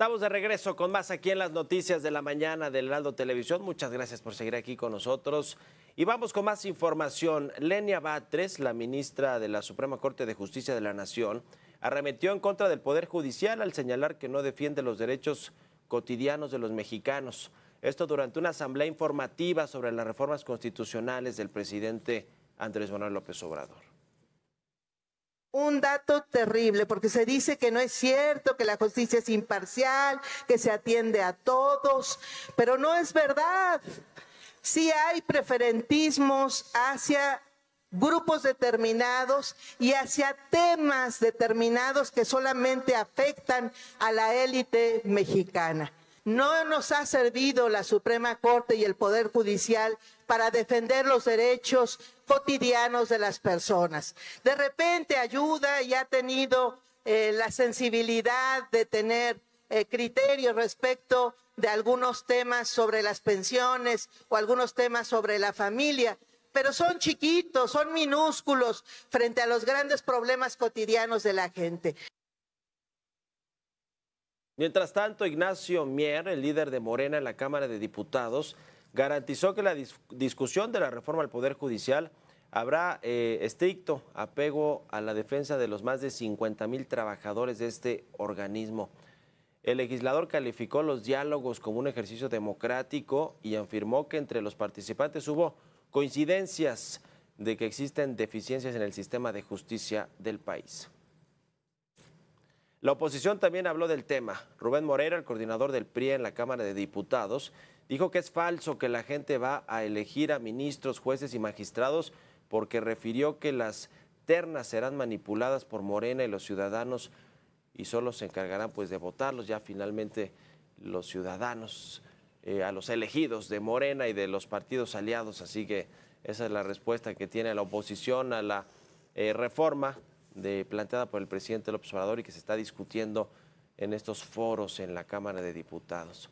Estamos de regreso con más aquí en las noticias de la mañana del Heraldo Televisión. Muchas gracias por seguir aquí con nosotros. Y vamos con más información. Lenia Batres, la ministra de la Suprema Corte de Justicia de la Nación, arremetió en contra del Poder Judicial al señalar que no defiende los derechos cotidianos de los mexicanos. Esto durante una asamblea informativa sobre las reformas constitucionales del presidente Andrés Manuel López Obrador un dato terrible, porque se dice que no es cierto, que la justicia es imparcial, que se atiende a todos, pero no es verdad. Sí hay preferentismos hacia grupos determinados y hacia temas determinados que solamente afectan a la élite mexicana. No nos ha servido la Suprema Corte y el Poder Judicial para defender los derechos cotidianos de las personas. De repente ayuda y ha tenido eh, la sensibilidad de tener eh, criterios respecto de algunos temas sobre las pensiones o algunos temas sobre la familia, pero son chiquitos, son minúsculos frente a los grandes problemas cotidianos de la gente. Mientras tanto, Ignacio Mier, el líder de Morena en la Cámara de Diputados, garantizó que la discusión de la reforma al Poder Judicial habrá eh, estricto apego a la defensa de los más de 50 mil trabajadores de este organismo. El legislador calificó los diálogos como un ejercicio democrático y afirmó que entre los participantes hubo coincidencias de que existen deficiencias en el sistema de justicia del país. La oposición también habló del tema. Rubén Moreira, el coordinador del PRI en la Cámara de Diputados, dijo que es falso que la gente va a elegir a ministros, jueces y magistrados porque refirió que las ternas serán manipuladas por Morena y los ciudadanos y solo se encargarán pues de votarlos ya finalmente los ciudadanos eh, a los elegidos de Morena y de los partidos aliados, así que esa es la respuesta que tiene la oposición a la eh, reforma planteada por el presidente López Obrador y que se está discutiendo en estos foros en la Cámara de Diputados.